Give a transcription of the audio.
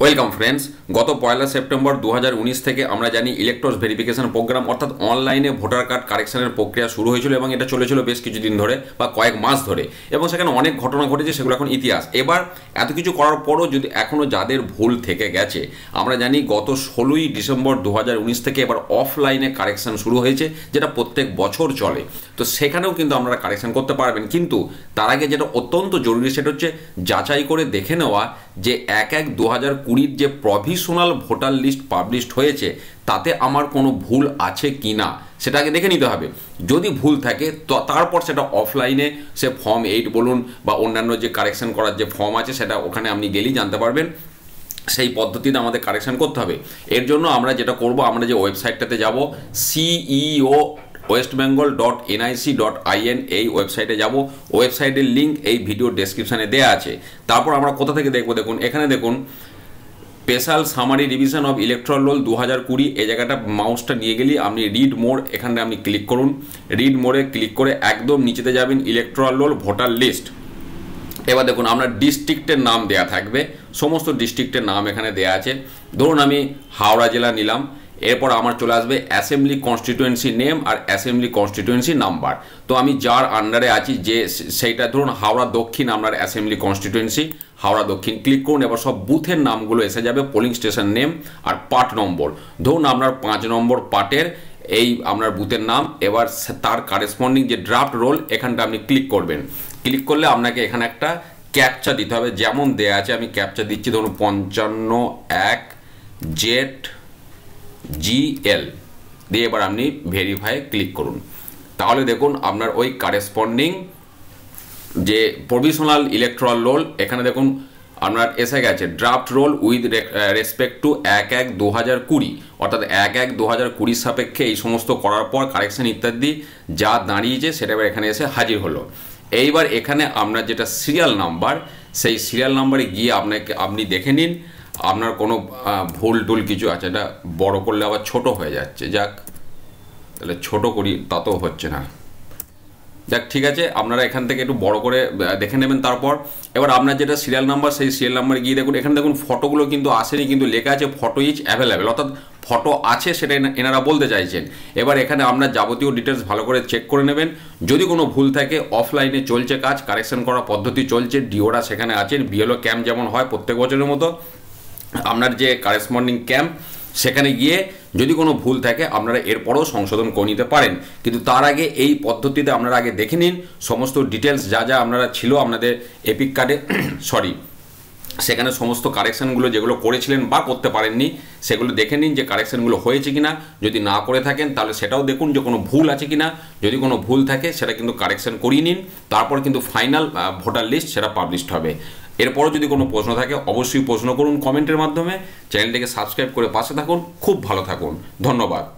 welcome friends গত পয়লা September দু থেকে আমরা জানি ইলেকট্রস ভেরিফিকেশন প্রোগ্রাম অর্থাৎ অনলাইনে ভোটার কার্ড কারেকশানের প্রক্রিয়া শুরু হয়েছিল এবং এটা চলেছিল বেশ কিছুদিন ধরে বা কয়েক মাস ধরে এবং সেখানে অনেক ঘটনা ঘটেছে সেগুলো এখন ইতিহাস এবার এত কিছু করার পরও যদি এখনও যাদের ভুল থেকে গেছে আমরা জানি গত ষোলোই ডিসেম্বর দু থেকে এবার অফলাইনে কারেকশন শুরু হয়েছে যেটা প্রত্যেক বছর চলে তো সেখানেও কিন্তু আপনারা কারেকশন করতে পারবেন কিন্তু তার আগে যেটা অত্যন্ত জরুরি সেটা হচ্ছে যাচাই করে দেখে নেওয়া যে এক এক দু কুড়ির যে প্রভিশনাল ভোটার লিস্ট পাবলিশড হয়েছে তাতে আমার কোনো ভুল আছে কি না সেটাকে দেখে নিতে হবে যদি ভুল থাকে তারপর সেটা অফলাইনে সে ফর্ম এইট বলুন বা অন্যান্য যে কারেকশন করার যে ফর্ম আছে সেটা ওখানে আপনি গেলেই জানতে পারবেন সেই পদ্ধতিতে আমাদের কারেকশন করতে হবে এর জন্য আমরা যেটা করব আমরা যে ওয়েবসাইটটাতে যাব CEO West Bengal dot NIC dot IN এই ওয়েবসাইটে যাব ওয়েবসাইটের লিঙ্ক এই ভিডিও ডেসক্রিপশানে দেওয়া আছে তারপর আমরা কোথা থেকে দেখবো দেখুন এখানে দেখুন special summary revision of electoral roll দু হাজার কুড়ি এই জায়গাটা মাউসটা নিয়ে গেলি আপনি রিড মোড় এখানে আপনি ক্লিক করুন রিড মোড়ে ক্লিক করে একদম নিচেতে যাবেন ইলেকট্রল রোল ভোটার লিস্ট এবার দেখুন আপনার ডিস্ট্রিক্টের নাম দেয়া থাকবে সমস্ত ডিস্ট্রিক্টের নাম এখানে দেয়া আছে ধরুন আমি হাওড়া জেলা নিলাম এরপর আমার চলে আসবে অ্যাসেম্বলি কনস্টিটুয়েন্সি নেম আর অ্যাসেম্বলি কনস্টিটুয়েন্সি নাম্বার তো আমি যার আন্ডারে আছি যে সেইটা ধরুন হাওড়া দক্ষিণ আপনার অ্যাসেম্বলি কনস্টিটুয়েন্সি হাওড়া দক্ষিণ ক্লিক করুন এবার সব বুথের নামগুলো এসে যাবে পোলিং স্টেশন নেম আর পাট নম্বর ধরুন আপনার পাঁচ নম্বর পার্টের এই আপনার বুথের নাম এবার তার কারেসপন্ডিং যে ড্রাফট রোল এখানটা আপনি ক্লিক করবেন ক্লিক করলে আপনাকে এখানে একটা ক্যাপচা দিতে হবে যেমন দেয়া আছে আমি ক্যাপচা দিচ্ছি ধরুন পঞ্চান্ন এক জেট জিএল দিয়ে এবার আপনি ভেরিফাই ক্লিক করুন তাহলে দেখুন আপনার ওই কারেসপন্ডিং যে প্রভিশনাল ইলেকট্রাল রোল এখানে দেখুন আপনার এসে গেছে draft roll with respect to এক এক দু হাজার কুড়ি অর্থাৎ এক এক দু হাজার কুড়ির সাপেক্ষে এই সমস্ত করার পর কারেকশান ইত্যাদি যা দাঁড়িয়েছে সেটা এবার এখানে এসে হাজির হলো এইবার এখানে আপনার যেটা সিরিয়াল নাম্বার সেই সিরিয়াল নাম্বারে গিয়ে আপনাকে আপনি দেখে নিন আপনার কোনো ভুল টুল কিছু আছে এটা বড় করলে আবার ছোট হয়ে যাচ্ছে যাক তাহলে ছোট করি তাতেও হচ্ছে না যাক ঠিক আছে আপনারা এখান থেকে একটু বড় করে দেখে নেবেন তারপর এবার আপনার যেটা সিরিয়াল নাম্বার সেই সিরিয়াল নাম্বার গিয়ে দেখুন এখানে দেখুন ফটোগুলো কিন্তু আসেনি কিন্তু লেখা আছে ফটো ইজ অ্যাভেলেবেল অর্থাৎ ফটো আছে সেটা এনারা বলতে চাইছেন এবার এখানে আপনার যাবতীয় ডিটেলস ভালো করে চেক করে নেবেন যদি কোনো ভুল থাকে অফলাইনে চলছে কাজ কারেকশন করার পদ্ধতি চলছে ডিওরা সেখানে আছেন বিএলও ক্যাম্প যেমন হয় প্রত্যেক বছরের মতো আপনার যে কারেসপন্ডিং ক্যাম্প সেখানে গিয়ে যদি কোনো ভুল থাকে আপনারা এরপরও সংশোধন করে নিতে পারেন কিন্তু তার আগে এই পদ্ধতিতে আপনারা আগে দেখে নিন সমস্ত ডিটেলস যা যা আপনারা ছিল আপনাদের এপিক কার্ডে সরি সেখানে সমস্ত কারেকশানগুলো যেগুলো করেছিলেন বা করতে পারেননি সেগুলো দেখে নিন যে কারেকশানগুলো হয়েছে কি না যদি না করে থাকেন তাহলে সেটাও দেখুন যে কোনো ভুল আছে কি না যদি কোনো ভুল থাকে সেটা কিন্তু কারেকশান করিয়ে নিন তারপর কিন্তু ফাইনাল ভোটার লিস্ট সেটা পাবলিশড হবে এরপরও যদি কোনো প্রশ্ন থাকে অবশ্যই প্রশ্ন করুন কমেন্টের মাধ্যমে চ্যানেলটিকে সাবস্ক্রাইব করে পাশে থাকুন খুব ভালো থাকুন ধন্যবাদ